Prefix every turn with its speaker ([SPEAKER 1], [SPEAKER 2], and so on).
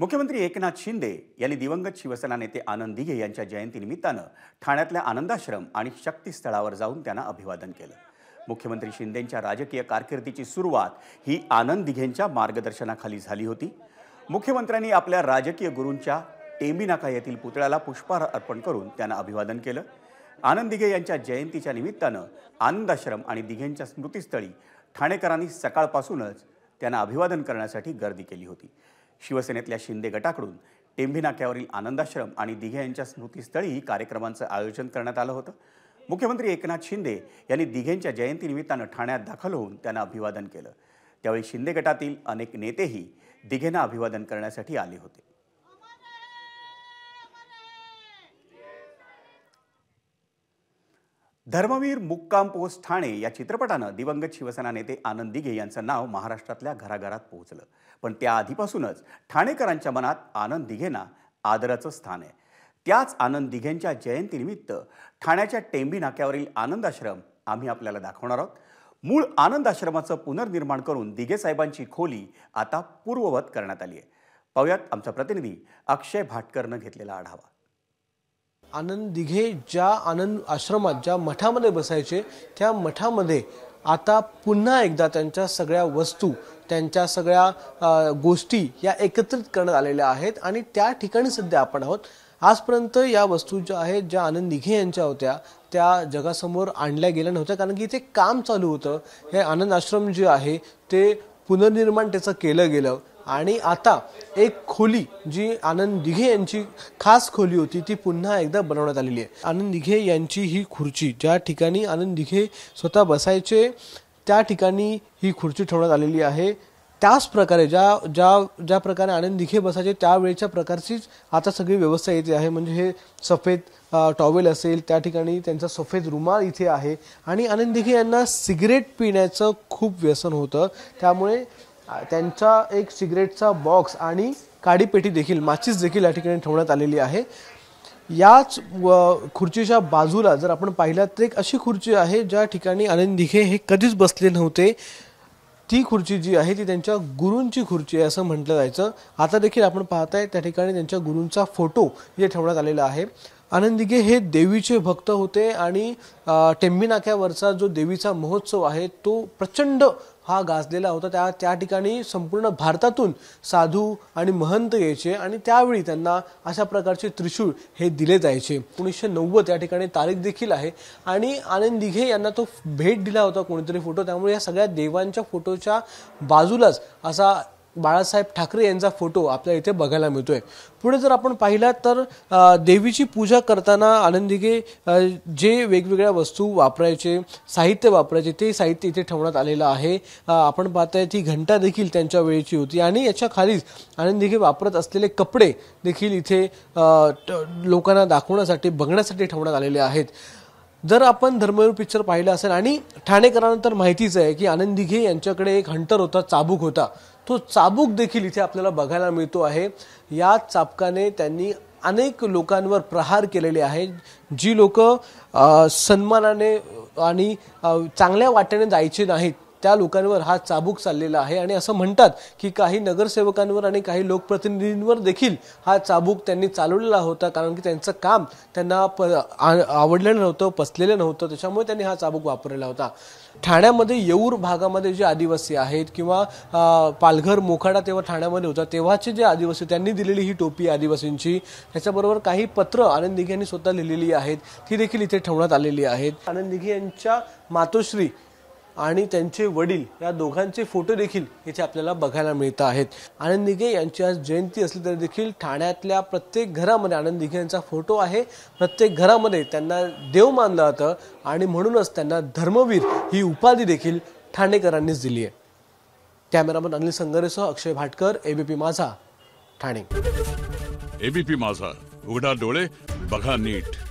[SPEAKER 1] मुख्यमंत्री एकनाथ शिंदे यांनी दिवंगत शिवसेना नेते आनंद दिघे यांच्या जयंतीनिमित्तानं ठाण्यातल्या आनंदाश्रम आणि शक्तीस्थळावर जाऊन त्यांना अभिवादन केलं मुख्यमंत्री शिंदेंच्या राजकीय कारकिर्दीची सुरुवात ही आनंद दिघेंच्या मार्गदर्शनाखाली झाली होती मुख्यमंत्र्यांनी आपल्या राजकीय गुरूंच्या टेंबीनाका येथील पुतळ्याला पुष्पहार अर्पण करून त्यांना अभिवादन केलं आनंद दिघे यांच्या जयंतीच्या निमित्तानं आनंदाश्रम आणि दिघेंच्या स्मृतीस्थळी ठाणेकरांनी सकाळपासूनच त्यांना अभिवादन करण्यासाठी गर्दी केली होती शिवसेनेतल्या शिंदे गटाकडून टेंभी नाक्यावरील आनंदाश्रम आणि दिघे यांच्या स्मृतीस्थळी कार्यक्रमांचं आयोजन करण्यात आलं होतं मुख्यमंत्री एकनाथ शिंदे यांनी दिघेंच्या जयंतीनिमित्तानं ठाण्यात दाखल होऊन त्यांना अभिवादन केलं त्यावेळी शिंदे गटातील अनेक नेतेही दिघेंना अभिवादन करण्यासाठी आले होते धर्मवीर मुक्काम पोस्ट ठाणे या चित्रपटानं दिवंगत शिवसेना नेते आनंद दिघे यांचं नाव महाराष्ट्रातल्या घराघरात पोहोचलं पण त्याआधीपासूनच ठाणेकरांच्या मनात आनंद दिघेंना आदराचं स्थान आहे त्याच आनंद दिघेंच्या जयंतीनिमित्त ठाण्याच्या टेंबी नाक्यावरील आनंद आश्रम आम्ही आपल्याला दाखवणार आहोत मूळ आनंद आश्रमाचं पुनर्निर्माण करून दिघे साहेबांची खोली आता पूर्ववत करण्यात आली आहे पाहुयात आमचा प्रतिनिधी अक्षय भाटकरनं घेतलेला आढावा आनंद दिघे
[SPEAKER 2] ज्या आनंद आश्रमात ज्या मठामध्ये बसायचे त्या मठामध्ये आता पुन्हा एकदा त्यांच्या सगळ्या वस्तू त्यांच्या सगळ्या गोष्टी या एकत्रित करण्यात आलेल्या आहेत आणि त्या ठिकाणी सध्या आपण आहोत आजपर्यंत या वस्तू ज्या आहेत ज्या आनंद दिघे यांच्या होत्या त्या जगासमोर आणल्या गेल्या नव्हत्या कारण की इथे काम चालू होतं हे आनंद आश्रम जे आहे ते पुनर्निर्माण त्याचं केलं गेलं आणि आता एक खोली जी आनंद दिघे यांची खास खोली होती ती पुन्हा एकदा बनवण्यात आलेली आहे आनंद दिघे यांची ही खुर्ची ज्या ठिकाणी आनंद दिघे स्वतः बसायचे त्या ठिकाणी ही खुर्ची ठेवण्यात आलेली आहे त्याच प्रकारे ज्या ज्या ज्या प्रकारे आनंद दिघे बसायचे त्यावेळेच्या प्रकारचीच आता सगळी व्यवस्था येते आहे म्हणजे हे सफेद टॉवेल असेल त्या ठिकाणी त्यांचा सफेद रुमाल इथे आहे आणि आनंद दिघे यांना सिगरेट पिण्याचं खूप व्यसन होतं त्यामुळे त्यांचा एक सिगरेटचा बॉक्स आणि काडीपेटी देखील माचीस देखील या ठिकाणी ठेवण्यात आलेली आहे याच खुर्चीच्या बाजूला जर आपण पाहिलात तर एक अशी खुर्ची आहे ज्या ठिकाणी आनंद दिघे हे कधीच बसले नव्हते ती खुर्ची जी आहे ती त्यांच्या गुरूंची खुर्ची आहे असं म्हटलं जायचं आता देखील आपण पाहताय त्या ठिकाणी त्यांच्या गुरूंचा फोटो जे ठेवण्यात आलेला आहे आनंद दिघे हे देवीचे भक्त होते आणि टेंबीनाक्यावरचा जो देवीचा महोत्सव आहे तो प्रचंड हा गाजलेला होता त्या त्या ठिकाणी संपूर्ण भारतातून साधू आणि महंत यायचे आणि त्यावेळी त्यांना अशा प्रकारचे त्रिशूळ हे दिले जायचे एकोणीसशे नव्वद या ठिकाणी तारीख देखील आहे आणि आनंद दिघे यांना तो भेट दिला होता कोणीतरी फोटो त्यामुळे या सगळ्या देवांच्या फोटोच्या बाजूलाच असा बाळासाहेब ठाकरे यांचा फोटो आपल्या इथे बघायला मिळतोय पुढे जर आपण पाहिला तर देवीची पूजा करताना आनंदिगे जे वेगवेगळ्या वस्तू वापरायचे साहित्य वापरायचे ते साहित्य इथे ठेवण्यात आलेलं आहे आपण पाहताय ती घंटा देखील त्यांच्या वेळेची होती आणि याच्या खालीच आनंदिगे वापरत असलेले कपडे देखील इथे लोकांना दाखवण्यासाठी बघण्यासाठी ठेवण्यात आलेले आहेत जर आपण धर्मवीर पिक्चर पाहिलं असेल आणि ठाणेकरांना तर माहितीच आहे की आनंद यांच्याकडे एक हंटर होता चाबूक होता तो चाबूक देखील इथे आपल्याला बघायला मिळतो आहे या चाबकाने त्यांनी अनेक लोकांवर प्रहार केलेले आहे जी लोक सन्मानाने आणि चांगल्या वाट्याने जायचे नाहीत त्या लोकांवर हा चाबूक चाललेला आहे आणि असं म्हणतात की काही नगरसेवकांवर आणि काही लोकप्रतिनिधींवर देखील हा चाबूक त्यांनी चालवलेला होता कारण की त्यांचं काम त्यांना प आवडलेलं नव्हतं पसलेलं नव्हतं त्याच्यामुळे त्यांनी हा चाबूक वापरलेला होता ठाण्यामध्ये येऊर भागामध्ये जे आदिवासी आहेत किंवा पालघर मोखाडा तेव्हा ठाण्यामध्ये होता तेव्हाचे जे आदिवासी त्यांनी दिलेली ही टोपी आदिवासींची त्याच्याबरोबर काही पत्र आनंद दिघे यांनी स्वतः लिहिलेली आहेत ती देखील इथे ठेवण्यात आलेली आहेत आनंद दिघे यांच्या मातोश्री आणि त्यांचे वडील या दोघांचे फोटो देखील इथे आपल्याला बघायला मिळत आहेत आनंद दिघे यांची आज जयंती असली तरी देखील ठाण्यातल्या प्रत्येक घरामध्ये आनंद दिघे यांचा फोटो आहे प्रत्येक घरामध्ये त्यांना देव मानलं जातं आणि म्हणूनच त्यांना धर्मवीर ही उपाधी देखील ठाणेकरांनीच दिली आहे कॅमेरामन अनिल संगरेसह अक्षय भाटकर एबीपी माझा ठाणे
[SPEAKER 1] एबीपी माझा उघडा डोळे बघा नीट